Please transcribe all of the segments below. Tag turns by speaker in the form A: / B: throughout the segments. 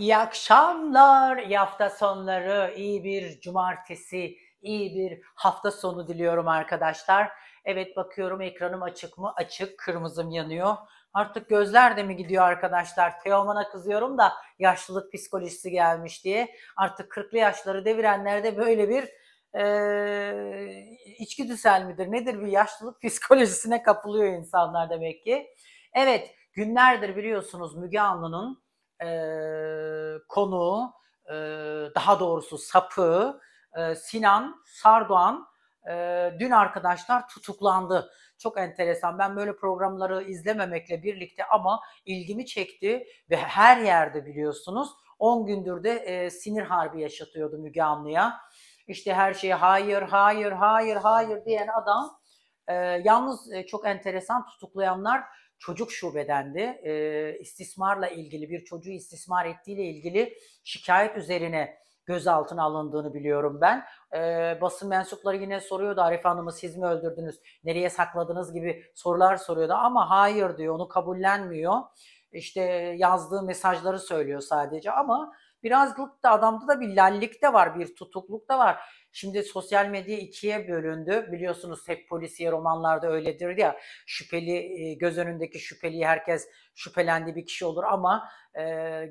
A: İyi akşamlar, iyi hafta sonları, iyi bir cumartesi, iyi bir hafta sonu diliyorum arkadaşlar. Evet bakıyorum ekranım açık mı? Açık, kırmızım yanıyor. Artık gözler de mi gidiyor arkadaşlar? Teoman'a kızıyorum da yaşlılık psikolojisi gelmiş diye. Artık 40'lı yaşları devirenlerde böyle bir e, içgüdüsel midir nedir bir yaşlılık psikolojisine kapılıyor insanlar demek ki. Evet günlerdir biliyorsunuz Müge Anlı'nın e, konuğu, e, daha doğrusu sapı e, Sinan Sardoğan e, dün arkadaşlar tutuklandı. Çok enteresan. Ben böyle programları izlememekle birlikte ama ilgimi çekti ve her yerde biliyorsunuz 10 gündür de e, sinir harbi yaşatıyordu Müge Anlı'ya. İşte her şeye hayır, hayır, hayır, hayır diyen adam e, yalnız e, çok enteresan tutuklayanlar çocuk şubedendi. E, istismarla ilgili bir çocuğu istismar ettiğiyle ilgili şikayet üzerine gözaltına alındığını biliyorum ben. E, basın mensupları yine soruyordu Arif Hanım'ı siz mi öldürdünüz, nereye sakladınız gibi sorular soruyordu ama hayır diyor onu kabullenmiyor. İşte yazdığı mesajları söylüyor sadece ama birazcık da adamda da bir lallik de var, bir tutukluk da var. Şimdi sosyal medya ikiye bölündü. Biliyorsunuz hep polisiye romanlarda öyledir ya. Şüpheli e, göz önündeki şüpheliyi herkes şüphelendi bir kişi olur ama e,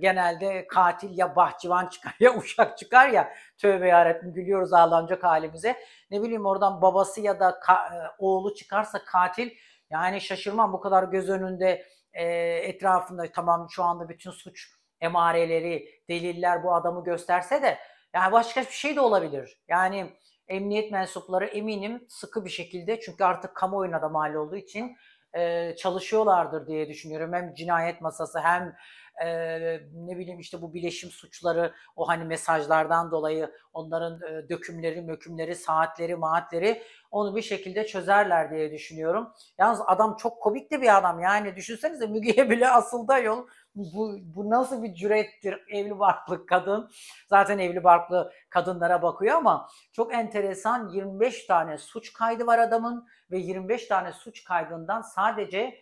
A: genelde katil ya bahçıvan çıkar ya uşak çıkar ya tövbe yarabbim gülüyoruz ağlanacak halimize. Ne bileyim oradan babası ya da ka- e, oğlu çıkarsa katil yani şaşırmam bu kadar göz önünde e, etrafında tamam şu anda bütün suç emareleri, deliller bu adamı gösterse de yani başka bir şey de olabilir. Yani emniyet mensupları eminim sıkı bir şekilde çünkü artık kamuoyuna da mal olduğu için e, çalışıyorlardır diye düşünüyorum. Hem cinayet masası hem e, ne bileyim işte bu bileşim suçları o hani mesajlardan dolayı onların e, dökümleri, mökümleri, saatleri, maatleri onu bir şekilde çözerler diye düşünüyorum. Yalnız adam çok komik de bir adam yani düşünsenize Müge'ye bile asıldı yol bu, bu nasıl bir cürettir evli barklı kadın. Zaten evli barklı kadınlara bakıyor ama çok enteresan 25 tane suç kaydı var adamın ve 25 tane suç kaydından sadece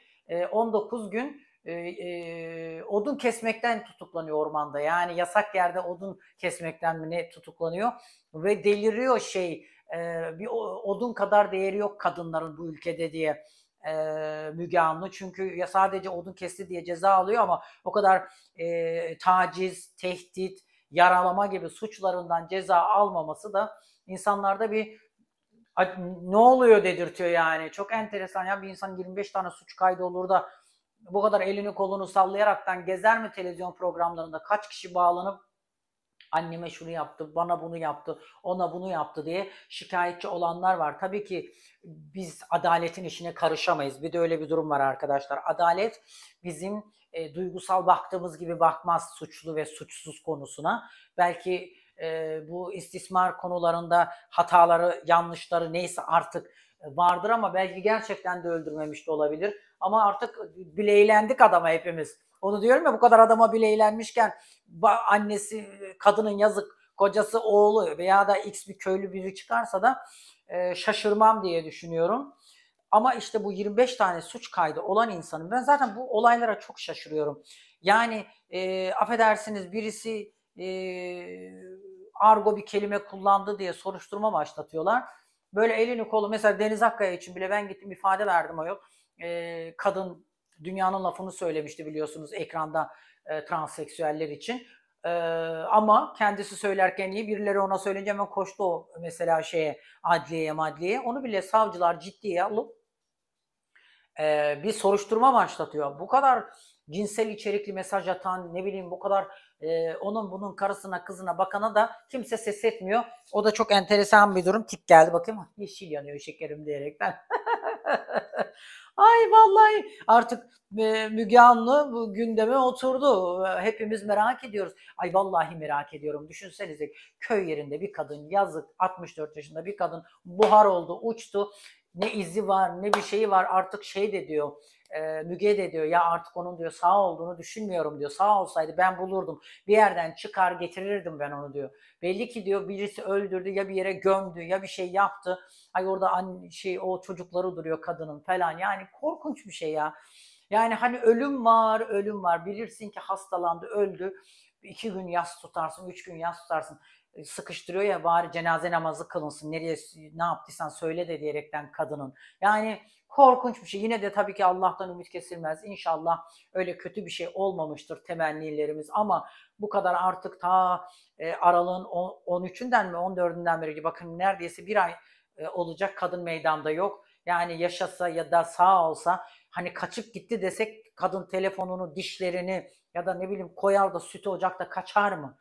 A: 19 e, gün e, e, odun kesmekten tutuklanıyor ormanda. Yani yasak yerde odun kesmekten mi ne tutuklanıyor ve deliriyor şey e, bir odun kadar değeri yok kadınların bu ülkede diye e, Müge Anlı. Çünkü ya sadece odun kesti diye ceza alıyor ama o kadar e, taciz, tehdit, yaralama gibi suçlarından ceza almaması da insanlarda bir ne oluyor dedirtiyor yani. Çok enteresan ya bir insan 25 tane suç kaydı olur da bu kadar elini kolunu sallayaraktan gezer mi televizyon programlarında kaç kişi bağlanıp anneme şunu yaptı, bana bunu yaptı, ona bunu yaptı diye şikayetçi olanlar var. Tabii ki biz adaletin işine karışamayız. Bir de öyle bir durum var arkadaşlar. Adalet bizim e, duygusal baktığımız gibi bakmaz suçlu ve suçsuz konusuna. Belki e, bu istismar konularında hataları, yanlışları neyse artık vardır ama belki gerçekten de öldürmemiş de olabilir. Ama artık bileylendik adama hepimiz. Onu diyorum ya bu kadar adama bile eğlenmişken annesi kadının yazık kocası oğlu veya da x bir köylü biri çıkarsa da e, şaşırmam diye düşünüyorum. Ama işte bu 25 tane suç kaydı olan insanın ben zaten bu olaylara çok şaşırıyorum. Yani e, affedersiniz birisi e, argo bir kelime kullandı diye soruşturma başlatıyorlar. Böyle elini kolu mesela Deniz Akkaya için bile ben gittim ifade verdim o yok. E, kadın dünyanın lafını söylemişti biliyorsunuz ekranda e, transseksüeller için. E, ama kendisi söylerken iyi birileri ona söyleyince hemen koştu o mesela şeye adliyeye madliyeye. Onu bile savcılar ciddiye alıp e, bir soruşturma başlatıyor. Bu kadar cinsel içerikli mesaj atan ne bileyim bu kadar e, onun bunun karısına kızına bakana da kimse ses etmiyor. O da çok enteresan bir durum. Tik geldi bakayım ah, yeşil yanıyor şekerim diyerekten. Ay vallahi artık e, Müge Anlı bu gündeme oturdu. E, hepimiz merak ediyoruz. Ay vallahi merak ediyorum. Düşünsenize köy yerinde bir kadın yazık 64 yaşında bir kadın buhar oldu uçtu. Ne izi var ne bir şeyi var artık şey de diyor e, Müge de diyor ya artık onun diyor sağ olduğunu düşünmüyorum diyor. Sağ olsaydı ben bulurdum. Bir yerden çıkar getirirdim ben onu diyor. Belli ki diyor birisi öldürdü ya bir yere gömdü ya bir şey yaptı. Ay orada an şey o çocukları duruyor kadının falan. Yani korkunç bir şey ya. Yani hani ölüm var, ölüm var. Bilirsin ki hastalandı, öldü. İki gün yas tutarsın, üç gün yas tutarsın. Sıkıştırıyor ya bari cenaze namazı kılınsın. Nereye ne yaptıysan söyle de diyerekten kadının. Yani korkunç bir şey. Yine de tabii ki Allah'tan ümit kesilmez. İnşallah öyle kötü bir şey olmamıştır temennilerimiz ama bu kadar artık ta e, aralığın 13'ünden mi 14'ünden beri bakın neredeyse bir ay e, olacak kadın meydanda yok. Yani yaşasa ya da sağ olsa hani kaçıp gitti desek kadın telefonunu, dişlerini ya da ne bileyim koyar da sütü ocakta kaçar mı?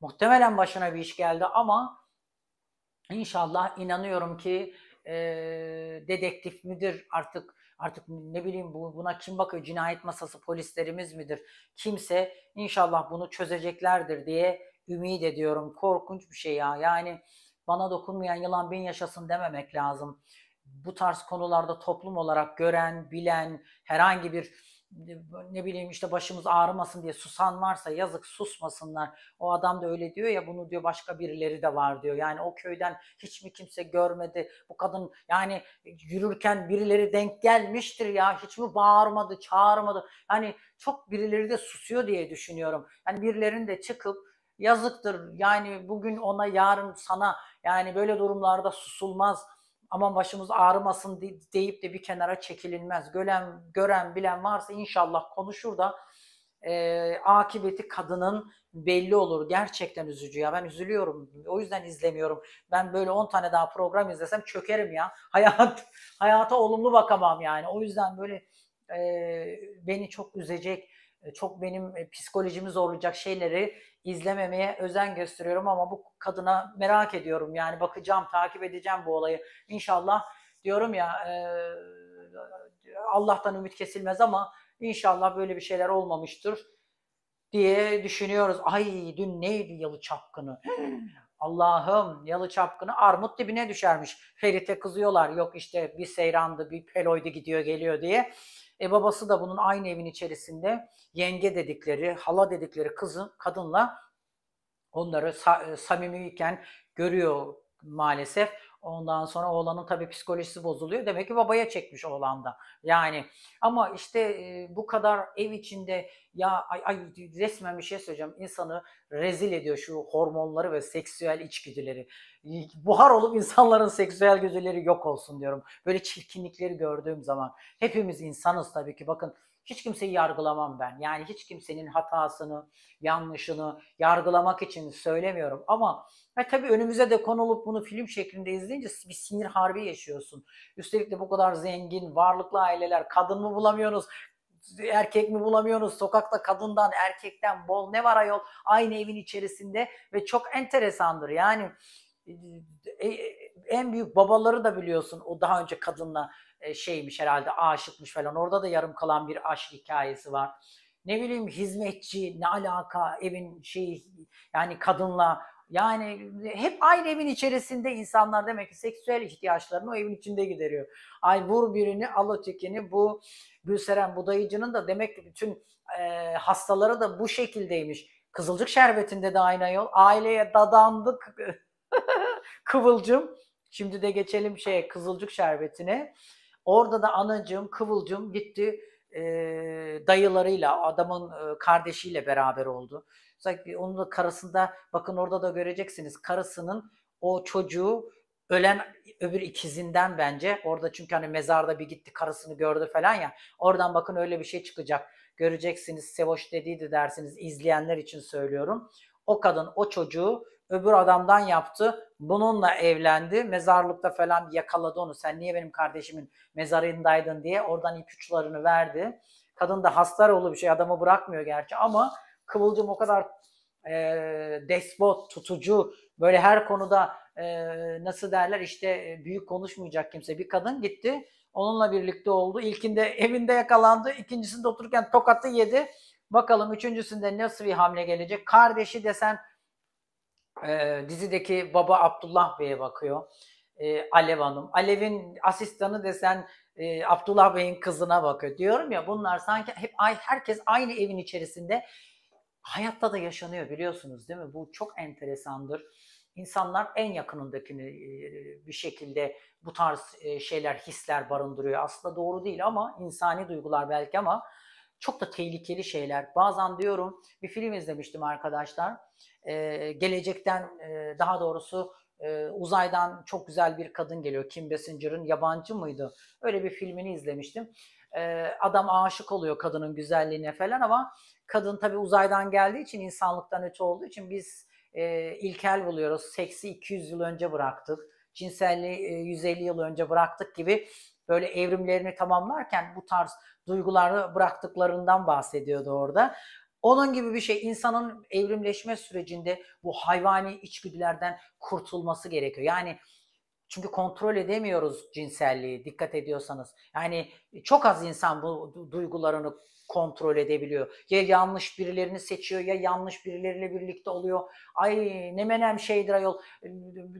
A: Muhtemelen başına bir iş geldi ama inşallah inanıyorum ki e, dedektif müdür artık artık ne bileyim bu, buna kim bakıyor cinayet masası polislerimiz midir kimse inşallah bunu çözeceklerdir diye ümit ediyorum korkunç bir şey ya yani bana dokunmayan yılan bin yaşasın dememek lazım bu tarz konularda toplum olarak gören bilen herhangi bir ne bileyim işte başımız ağrımasın diye susan varsa yazık susmasınlar. O adam da öyle diyor ya bunu diyor başka birileri de var diyor. Yani o köyden hiç mi kimse görmedi? Bu kadın yani yürürken birileri denk gelmiştir ya. Hiç mi bağırmadı, çağırmadı? Yani çok birileri de susuyor diye düşünüyorum. Yani birilerinin de çıkıp yazıktır. Yani bugün ona yarın sana yani böyle durumlarda susulmaz aman başımız ağrımasın deyip de bir kenara çekilinmez. Gören, gören bilen varsa inşallah konuşur da e, akıbeti kadının belli olur. Gerçekten üzücü ya. Ben üzülüyorum. O yüzden izlemiyorum. Ben böyle 10 tane daha program izlesem çökerim ya. Hayat hayata olumlu bakamam yani. O yüzden böyle e, beni çok üzecek, e, çok benim e, psikolojimi zorlayacak şeyleri izlememeye özen gösteriyorum ama bu kadına merak ediyorum yani bakacağım takip edeceğim bu olayı İnşallah diyorum ya e, Allah'tan ümit kesilmez ama inşallah böyle bir şeyler olmamıştır diye düşünüyoruz. Ay dün neydi yalı çapkını? Allah'ım yalı çapkını armut dibine düşermiş. Ferit'e kızıyorlar. Yok işte bir seyrandı bir peloydu gidiyor geliyor diye. E babası da bunun aynı evin içerisinde yenge dedikleri, hala dedikleri kızın kadınla onları sa- e, samimiyken görüyor maalesef. Ondan sonra oğlanın tabii psikolojisi bozuluyor. Demek ki babaya çekmiş oğlan da. Yani ama işte e, bu kadar ev içinde ya ay, ay resmen bir şey söyleyeceğim. İnsanı rezil ediyor şu hormonları ve seksüel içgüdüleri. Buhar olup insanların seksüel güdüleri yok olsun diyorum. Böyle çirkinlikleri gördüğüm zaman. Hepimiz insanız tabii ki. Bakın hiç kimseyi yargılamam ben. Yani hiç kimsenin hatasını, yanlışını yargılamak için söylemiyorum. Ama e, tabii önümüze de konulup bunu film şeklinde izleyince bir sinir harbi yaşıyorsun. Üstelik de bu kadar zengin, varlıklı aileler. Kadın mı bulamıyorsunuz? erkek mi bulamıyorsunuz? Sokakta kadından, erkekten bol ne var ayol? Aynı evin içerisinde ve çok enteresandır. Yani e, e, e, en büyük babaları da biliyorsun o daha önce kadınla e, şeymiş herhalde aşıkmış falan. Orada da yarım kalan bir aşk hikayesi var. Ne bileyim hizmetçi, ne alaka evin şeyi yani kadınla yani hep aynı evin içerisinde insanlar demek ki seksüel ihtiyaçlarını o evin içinde gideriyor. Ay vur birini al ötekini bu Gülseren Budayıcı'nın da demek ki bütün e, hastalara da bu şekildeymiş. Kızılcık şerbetinde de aynı yol. Aileye dadandık kıvılcım. Şimdi de geçelim şeye Kızılcık şerbetine. Orada da anacığım, kıvılcım gitti e, dayılarıyla, adamın e, kardeşiyle beraber oldu. Özellikle onun da karısında, bakın orada da göreceksiniz karısının o çocuğu ölen öbür ikizinden bence. Orada çünkü hani mezarda bir gitti karısını gördü falan ya. Oradan bakın öyle bir şey çıkacak. Göreceksiniz Sevoş dediydi dersiniz izleyenler için söylüyorum. O kadın o çocuğu öbür adamdan yaptı. Bununla evlendi. Mezarlıkta falan yakaladı onu. Sen niye benim kardeşimin mezarındaydın diye oradan ipuçlarını verdi. Kadın da hastar Hastaroğlu bir şey adamı bırakmıyor gerçi ama Kıvılcım o kadar e, despot, tutucu, böyle her konuda e, nasıl derler işte e, büyük konuşmayacak kimse bir kadın gitti. Onunla birlikte oldu. İlkinde evinde yakalandı. ikincisinde otururken tokatı yedi. Bakalım üçüncüsünde nasıl bir hamle gelecek? Kardeşi desen e, dizideki baba Abdullah Bey'e bakıyor. E, Alev Hanım. Alev'in asistanı desen e, Abdullah Bey'in kızına bakıyor. Diyorum ya bunlar sanki hep ay herkes aynı evin içerisinde. Hayatta da yaşanıyor biliyorsunuz değil mi? Bu çok enteresandır. İnsanlar en yakınındakini e, bir şekilde bu tarz e, şeyler, hisler barındırıyor. Aslında doğru değil ama insani duygular belki ama çok da tehlikeli şeyler. Bazen diyorum bir film izlemiştim arkadaşlar. Ee, gelecekten e, daha doğrusu e, uzaydan çok güzel bir kadın geliyor. Kim Basinger'ın yabancı mıydı? Öyle bir filmini izlemiştim. Ee, adam aşık oluyor kadının güzelliğine falan ama kadın tabi uzaydan geldiği için insanlıktan öte olduğu için biz e, ilkel buluyoruz. Seksi 200 yıl önce bıraktık cinselliği 150 e, yıl önce bıraktık gibi böyle evrimlerini tamamlarken bu tarz duyguları bıraktıklarından bahsediyordu orada. Onun gibi bir şey insanın evrimleşme sürecinde bu hayvani içgüdülerden kurtulması gerekiyor. Yani çünkü kontrol edemiyoruz cinselliği dikkat ediyorsanız. Yani çok az insan bu duygularını kontrol edebiliyor. Ya yanlış birilerini seçiyor ya yanlış birileriyle birlikte oluyor. Ay ne menem şeydir ayol.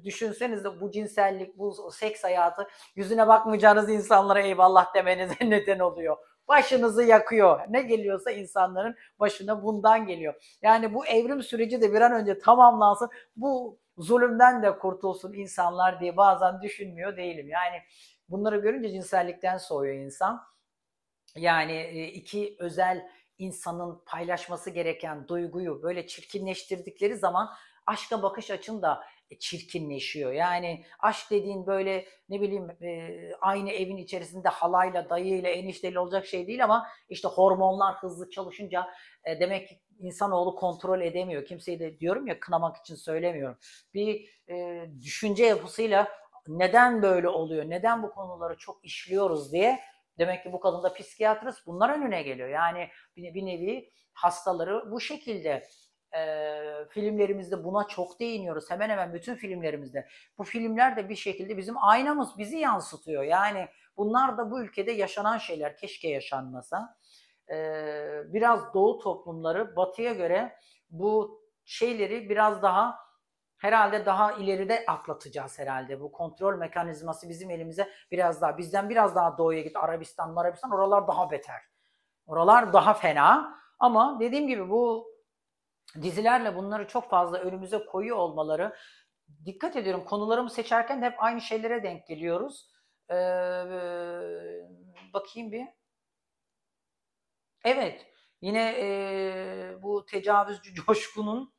A: Düşünsenize bu cinsellik, bu seks hayatı yüzüne bakmayacağınız insanlara eyvallah demenize neden oluyor başınızı yakıyor. Ne geliyorsa insanların başına bundan geliyor. Yani bu evrim süreci de bir an önce tamamlansın. Bu zulümden de kurtulsun insanlar diye bazen düşünmüyor değilim. Yani bunları görünce cinsellikten soğuyor insan. Yani iki özel insanın paylaşması gereken duyguyu böyle çirkinleştirdikleri zaman aşka bakış açın da e, çirkinleşiyor. Yani aşk dediğin böyle ne bileyim aynı evin içerisinde halayla, dayıyla, enişteyle olacak şey değil ama işte hormonlar hızlı çalışınca e, demek ki insanoğlu kontrol edemiyor. Kimseyi de diyorum ya kınamak için söylemiyorum. Bir e, düşünce yapısıyla neden böyle oluyor, neden bu konuları çok işliyoruz diye Demek ki bu kadında psikiyatrist bunlar önüne geliyor. Yani bir, bir nevi hastaları bu şekilde e, filmlerimizde buna çok değiniyoruz. Hemen hemen bütün filmlerimizde. Bu filmler de bir şekilde bizim aynamız bizi yansıtıyor. Yani bunlar da bu ülkede yaşanan şeyler. Keşke yaşanmasa. E, biraz doğu toplumları batıya göre bu şeyleri biraz daha herhalde daha ileride atlatacağız herhalde. Bu kontrol mekanizması bizim elimize biraz daha bizden biraz daha doğuya git Arabistan, Arabistan oralar daha beter. Oralar daha fena ama dediğim gibi bu dizilerle bunları çok fazla önümüze koyu olmaları dikkat ediyorum konularımı seçerken hep aynı şeylere denk geliyoruz. Ee, bakayım bir. Evet. Yine e, bu tecavüzcü coşkunun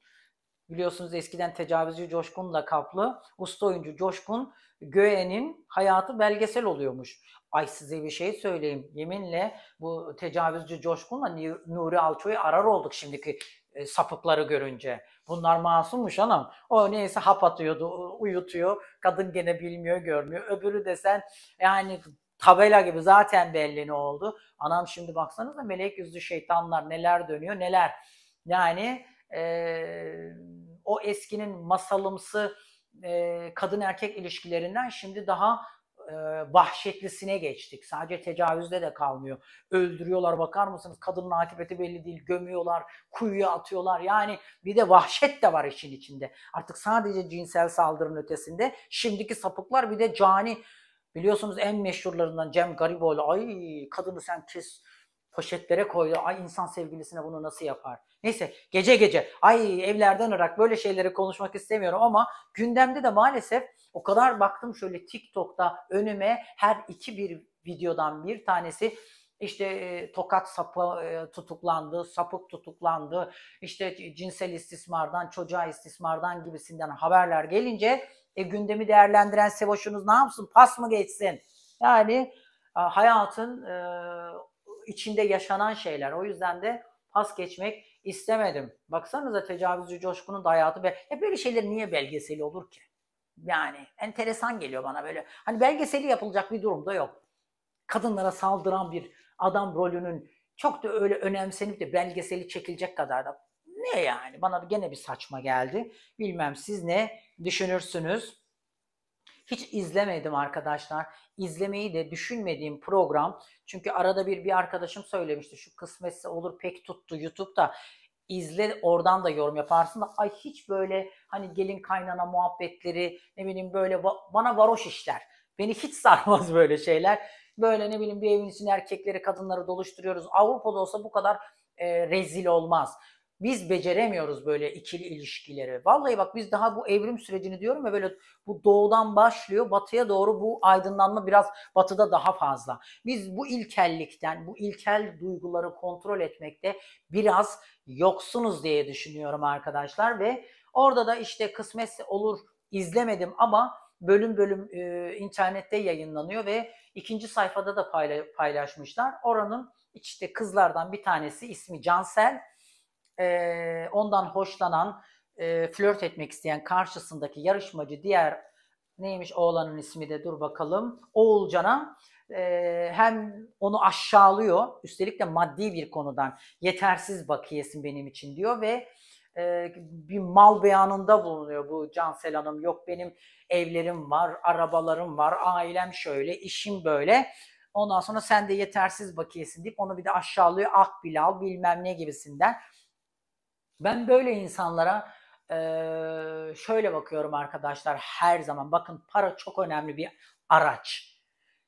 A: Biliyorsunuz eskiden tecavüzcü Coşkun'la kaplı usta oyuncu Coşkun Göğe'nin hayatı belgesel oluyormuş. Ay size bir şey söyleyeyim. Yeminle bu tecavüzcü Coşkun'la Nuri Alço'yu arar olduk şimdiki e, sapıkları görünce. Bunlar masummuş anam. O neyse hap atıyordu, uyutuyor. Kadın gene bilmiyor, görmüyor. Öbürü desen yani tabela gibi zaten belli ne oldu. Anam şimdi baksanıza melek yüzlü şeytanlar neler dönüyor neler. Yani e, o eskinin masalımsı e, kadın erkek ilişkilerinden şimdi daha e, vahşetlisine geçtik. Sadece tecavüzde de kalmıyor. Öldürüyorlar bakar mısınız? Kadının akıbeti belli değil. Gömüyorlar, kuyuya atıyorlar. Yani bir de vahşet de var işin içinde. Artık sadece cinsel saldırının ötesinde şimdiki sapıklar bir de cani Biliyorsunuz en meşhurlarından Cem Gariboğlu ay kadını sen kes poşetlere koydu. Ay insan sevgilisine bunu nasıl yapar? Neyse gece gece ay evlerden ırak böyle şeyleri konuşmak istemiyorum ama gündemde de maalesef o kadar baktım şöyle TikTok'ta önüme her iki bir videodan bir tanesi işte e, tokat sapı e, tutuklandı, sapık tutuklandı, işte cinsel istismardan, çocuğa istismardan gibisinden haberler gelince e, gündemi değerlendiren Sevoş'unuz ne yapsın? Pas mı geçsin? Yani hayatın e, içinde yaşanan şeyler. O yüzden de pas geçmek istemedim. Baksanıza tecavüzcü Coşkun'un da hayatı. Be böyle şeyler niye belgeseli olur ki? Yani enteresan geliyor bana böyle. Hani belgeseli yapılacak bir durum da yok. Kadınlara saldıran bir adam rolünün çok da öyle önemsenip de belgeseli çekilecek kadar da ne yani? Bana gene bir saçma geldi. Bilmem siz ne düşünürsünüz. Hiç izlemedim arkadaşlar. İzlemeyi de düşünmediğim program. Çünkü arada bir bir arkadaşım söylemişti şu kısmetse olur pek tuttu YouTube'da. İzle oradan da yorum yaparsın da ay hiç böyle hani gelin kaynana muhabbetleri ne bileyim böyle va- bana varoş işler. Beni hiç sarmaz böyle şeyler. Böyle ne bileyim bir evin içinde erkekleri kadınları doluşturuyoruz. Avrupa'da olsa bu kadar e, rezil olmaz. Biz beceremiyoruz böyle ikili ilişkileri. Vallahi bak biz daha bu evrim sürecini diyorum ya böyle bu doğudan başlıyor batıya doğru bu aydınlanma biraz batıda daha fazla. Biz bu ilkellikten, bu ilkel duyguları kontrol etmekte biraz yoksunuz diye düşünüyorum arkadaşlar ve orada da işte kısmetse olur izlemedim ama bölüm bölüm e, internette yayınlanıyor ve ikinci sayfada da payla paylaşmışlar. Oranın işte kızlardan bir tanesi ismi Cansel e, ondan hoşlanan, e, flört etmek isteyen karşısındaki yarışmacı diğer neymiş oğlanın ismi de dur bakalım Oğulcan'a e, hem onu aşağılıyor üstelik de maddi bir konudan yetersiz bakiyesin benim için diyor ve e, bir mal beyanında bulunuyor bu Cansel Hanım yok benim evlerim var arabalarım var ailem şöyle işim böyle ondan sonra sen de yetersiz bakiyesin deyip onu bir de aşağılıyor ah Bilal bilmem ne gibisinden ben böyle insanlara e, şöyle bakıyorum arkadaşlar her zaman. Bakın para çok önemli bir araç.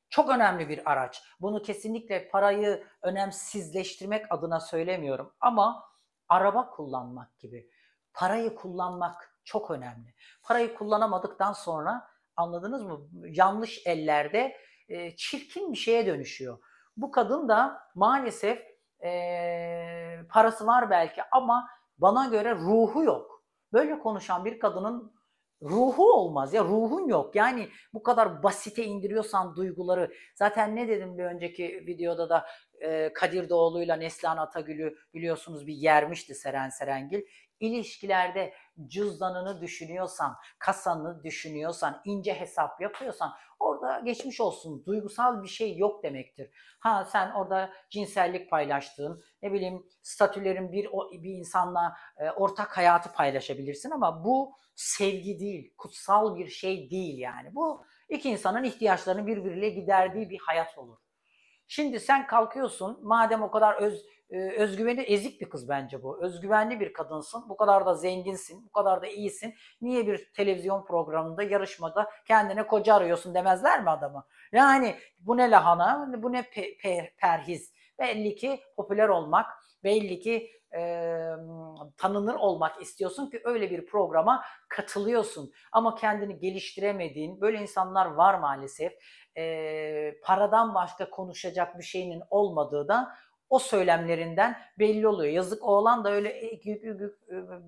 A: Çok önemli bir araç. Bunu kesinlikle parayı önemsizleştirmek adına söylemiyorum ama araba kullanmak gibi. Parayı kullanmak çok önemli. Parayı kullanamadıktan sonra anladınız mı? Yanlış ellerde e, çirkin bir şeye dönüşüyor. Bu kadın da maalesef e, parası var belki ama bana göre ruhu yok. Böyle konuşan bir kadının ruhu olmaz ya ruhun yok. Yani bu kadar basite indiriyorsan duyguları zaten ne dedim bir önceki videoda da e, Kadir Doğulu'yla Neslihan Atagül'ü biliyorsunuz bir yermişti Seren Serengil. İlişkilerde cüzdanını düşünüyorsan, kasanını düşünüyorsan, ince hesap yapıyorsan Orada geçmiş olsun. Duygusal bir şey yok demektir. Ha sen orada cinsellik paylaştığın, ne bileyim statülerin bir bir insanla e, ortak hayatı paylaşabilirsin ama bu sevgi değil, kutsal bir şey değil yani. Bu iki insanın ihtiyaçlarını birbiriyle giderdiği bir hayat olur. Şimdi sen kalkıyorsun madem o kadar öz ee, özgüveni ezik bir kız bence bu. Özgüvenli bir kadınsın. Bu kadar da zenginsin. Bu kadar da iyisin. Niye bir televizyon programında yarışmada kendine koca arıyorsun demezler mi adamı? Yani bu ne lahana, bu ne pe- pe- perhiz. Belli ki popüler olmak, belli ki e, tanınır olmak istiyorsun ki öyle bir programa katılıyorsun. Ama kendini geliştiremediğin böyle insanlar var maalesef. E, paradan başka konuşacak bir şeyinin olmadığı da o söylemlerinden belli oluyor. Yazık oğlan da öyle e, e,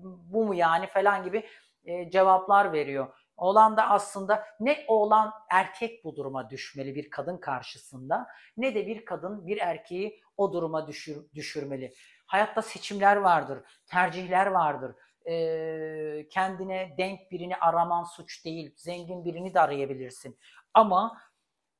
A: bu mu yani falan gibi e, cevaplar veriyor. Oğlan da aslında ne oğlan erkek bu duruma düşmeli bir kadın karşısında ne de bir kadın bir erkeği o duruma düşür, düşürmeli. Hayatta seçimler vardır, tercihler vardır. Ee, kendine denk birini araman suç değil. Zengin birini de arayabilirsin. Ama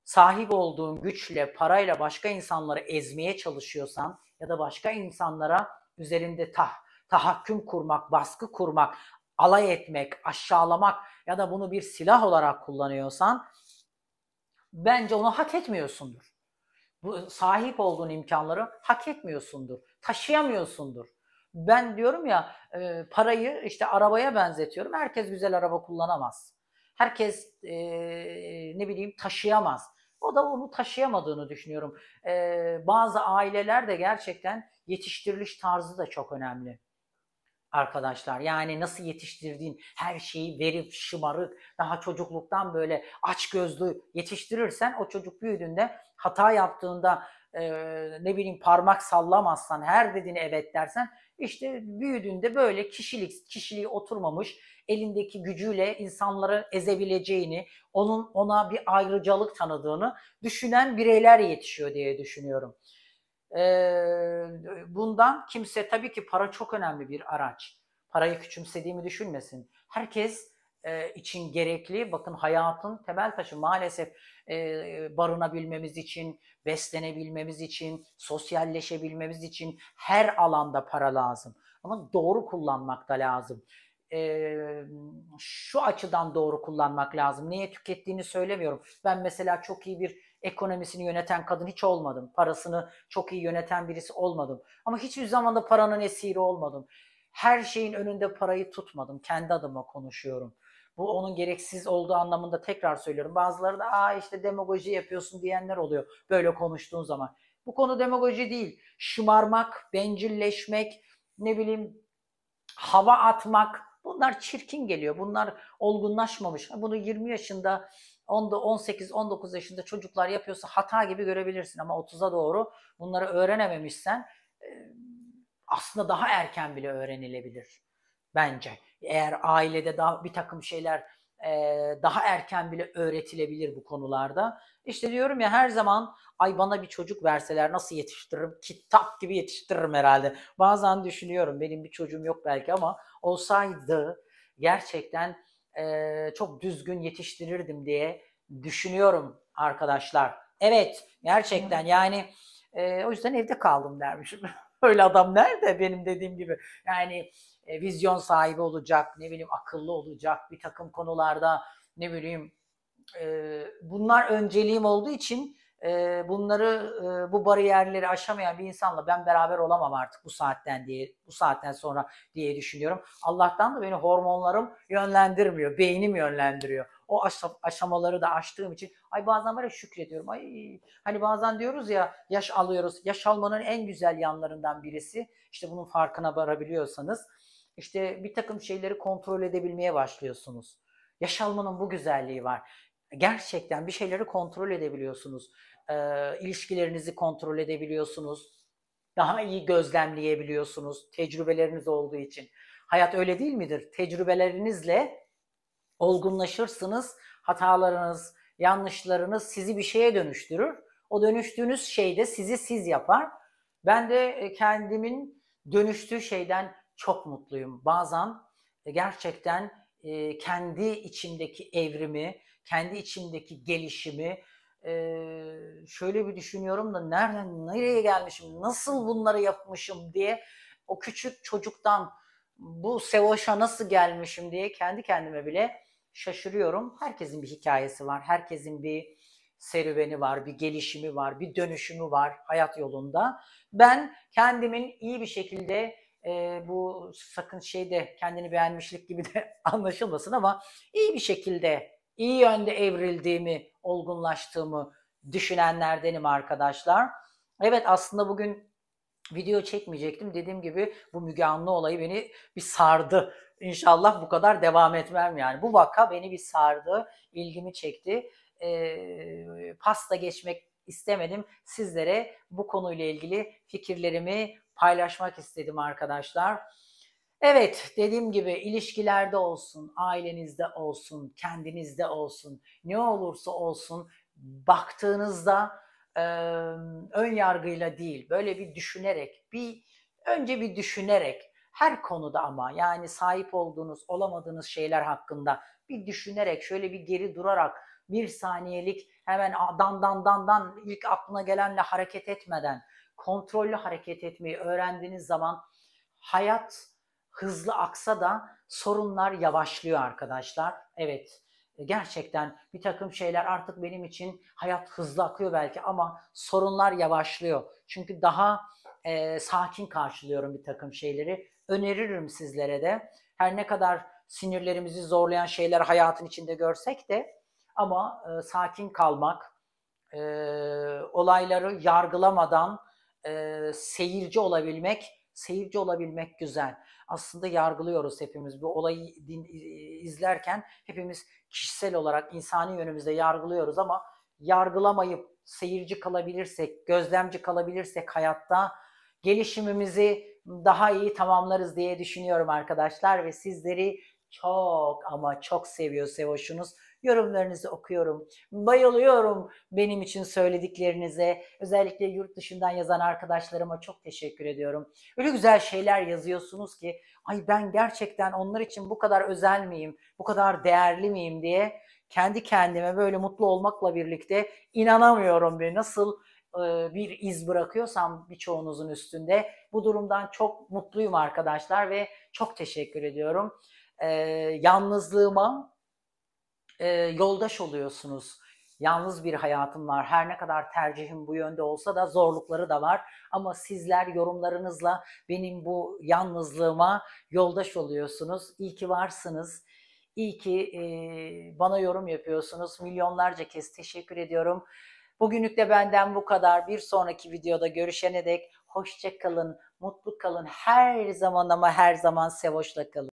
A: sahip olduğun güçle, parayla başka insanları ezmeye çalışıyorsan ya da başka insanlara üzerinde tah, tahakküm kurmak, baskı kurmak, alay etmek, aşağılamak ya da bunu bir silah olarak kullanıyorsan bence onu hak etmiyorsundur. Bu sahip olduğun imkanları hak etmiyorsundur. Taşıyamıyorsundur. Ben diyorum ya e, parayı işte arabaya benzetiyorum. Herkes güzel araba kullanamaz. Herkes e, ne bileyim taşıyamaz. O da onu taşıyamadığını düşünüyorum. Ee, bazı aileler de gerçekten yetiştiriliş tarzı da çok önemli arkadaşlar. Yani nasıl yetiştirdiğin her şeyi verip şımarık daha çocukluktan böyle aç gözlü yetiştirirsen o çocuk büyüdüğünde hata yaptığında e, ne bileyim parmak sallamazsan her dediğini evet dersen işte büyüdüğünde böyle kişilik, kişiliği oturmamış, elindeki gücüyle insanları ezebileceğini, onun ona bir ayrıcalık tanıdığını düşünen bireyler yetişiyor diye düşünüyorum. Ee, bundan kimse tabii ki para çok önemli bir araç. Parayı küçümsediğimi düşünmesin. Herkes e, için gerekli. Bakın hayatın temel taşı maalesef e, barınabilmemiz için, beslenebilmemiz için, sosyalleşebilmemiz için her alanda para lazım. Ama doğru kullanmak da lazım. E, şu açıdan doğru kullanmak lazım. Niye tükettiğini söylemiyorum. Ben mesela çok iyi bir ekonomisini yöneten kadın hiç olmadım. Parasını çok iyi yöneten birisi olmadım. Ama hiçbir zaman da paranın esiri olmadım. Her şeyin önünde parayı tutmadım. Kendi adıma konuşuyorum. Bu onun gereksiz olduğu anlamında tekrar söylüyorum. Bazıları da aa işte demagoji yapıyorsun diyenler oluyor böyle konuştuğun zaman. Bu konu demagoji değil. Şımarmak, bencilleşmek, ne bileyim hava atmak bunlar çirkin geliyor. Bunlar olgunlaşmamış. Bunu 20 yaşında 18-19 yaşında çocuklar yapıyorsa hata gibi görebilirsin ama 30'a doğru bunları öğrenememişsen aslında daha erken bile öğrenilebilir bence. Eğer ailede daha bir takım şeyler e, daha erken bile öğretilebilir bu konularda. İşte diyorum ya her zaman ay bana bir çocuk verseler nasıl yetiştiririm? Kitap gibi yetiştiririm herhalde. Bazen düşünüyorum benim bir çocuğum yok belki ama olsaydı gerçekten e, çok düzgün yetiştirirdim diye düşünüyorum arkadaşlar. Evet gerçekten yani e, o yüzden evde kaldım dermişim. Öyle adam nerede benim dediğim gibi? Yani e, vizyon sahibi olacak, ne bileyim akıllı olacak bir takım konularda ne bileyim e, bunlar önceliğim olduğu için e, bunları e, bu bariyerleri aşamayan bir insanla ben beraber olamam artık bu saatten diye bu saatten sonra diye düşünüyorum. Allah'tan da beni hormonlarım yönlendirmiyor, beynim yönlendiriyor o aşamaları da aştığım için ay bazen var şükrediyorum. Ay hani bazen diyoruz ya yaş alıyoruz. Yaş almanın en güzel yanlarından birisi işte bunun farkına varabiliyorsanız işte bir takım şeyleri kontrol edebilmeye başlıyorsunuz. Yaş almanın bu güzelliği var. Gerçekten bir şeyleri kontrol edebiliyorsunuz. E, ilişkilerinizi kontrol edebiliyorsunuz. Daha iyi gözlemleyebiliyorsunuz tecrübeleriniz olduğu için. Hayat öyle değil midir? Tecrübelerinizle olgunlaşırsınız. Hatalarınız, yanlışlarınız sizi bir şeye dönüştürür. O dönüştüğünüz şey de sizi siz yapar. Ben de e, kendimin dönüştüğü şeyden çok mutluyum. Bazen e, gerçekten e, kendi içimdeki evrimi, kendi içimdeki gelişimi şöyle bir düşünüyorum da nereden nereye gelmişim, nasıl bunları yapmışım diye o küçük çocuktan bu Sevoş'a nasıl gelmişim diye kendi kendime bile şaşırıyorum. Herkesin bir hikayesi var, herkesin bir serüveni var, bir gelişimi var, bir dönüşümü var hayat yolunda. Ben kendimin iyi bir şekilde e, bu sakın şeyde kendini beğenmişlik gibi de anlaşılmasın ama iyi bir şekilde iyi yönde evrildiğimi, olgunlaştığımı düşünenlerdenim arkadaşlar. Evet aslında bugün video çekmeyecektim. Dediğim gibi bu Müge Anlı olayı beni bir sardı. İnşallah bu kadar devam etmem yani. Bu vaka beni bir sardı, ilgimi çekti. E, pasta geçmek istemedim. Sizlere bu konuyla ilgili fikirlerimi paylaşmak istedim arkadaşlar. Evet dediğim gibi ilişkilerde olsun, ailenizde olsun, kendinizde olsun, ne olursa olsun baktığınızda e, ön yargıyla değil böyle bir düşünerek, bir önce bir düşünerek her konuda ama yani sahip olduğunuz, olamadığınız şeyler hakkında bir düşünerek, şöyle bir geri durarak, bir saniyelik hemen dan dan dan dan ilk aklına gelenle hareket etmeden, kontrollü hareket etmeyi öğrendiğiniz zaman hayat hızlı aksa da sorunlar yavaşlıyor arkadaşlar. Evet e, gerçekten bir takım şeyler artık benim için hayat hızlı akıyor belki ama sorunlar yavaşlıyor. Çünkü daha e, sakin karşılıyorum bir takım şeyleri. Öneririm sizlere de. Her ne kadar sinirlerimizi zorlayan şeyler hayatın içinde görsek de ama e, sakin kalmak, e, olayları yargılamadan e, seyirci olabilmek, seyirci olabilmek güzel. Aslında yargılıyoruz hepimiz bu olayı din, izlerken hepimiz kişisel olarak insani yönümüzde yargılıyoruz ama yargılamayıp seyirci kalabilirsek, gözlemci kalabilirsek hayatta gelişimimizi daha iyi tamamlarız diye düşünüyorum arkadaşlar ve sizleri çok ama çok seviyor Sevoş'unuz. Yorumlarınızı okuyorum. Bayılıyorum benim için söylediklerinize. Özellikle yurt dışından yazan arkadaşlarıma çok teşekkür ediyorum. Öyle güzel şeyler yazıyorsunuz ki ay ben gerçekten onlar için bu kadar özel miyim? Bu kadar değerli miyim diye kendi kendime böyle mutlu olmakla birlikte inanamıyorum bir nasıl e, bir iz bırakıyorsam birçoğunuzun üstünde bu durumdan çok mutluyum arkadaşlar ve çok teşekkür ediyorum. E, yalnızlığıma e, yoldaş oluyorsunuz. Yalnız bir hayatım var. Her ne kadar tercihim bu yönde olsa da zorlukları da var. Ama sizler yorumlarınızla benim bu yalnızlığıma yoldaş oluyorsunuz. İyi ki varsınız. İyi ki e, bana yorum yapıyorsunuz. Milyonlarca kez teşekkür ediyorum. Bugünlük de benden bu kadar. Bir sonraki videoda görüşene dek hoşça kalın, mutlu kalın. Her zaman ama her zaman sevoşla kalın.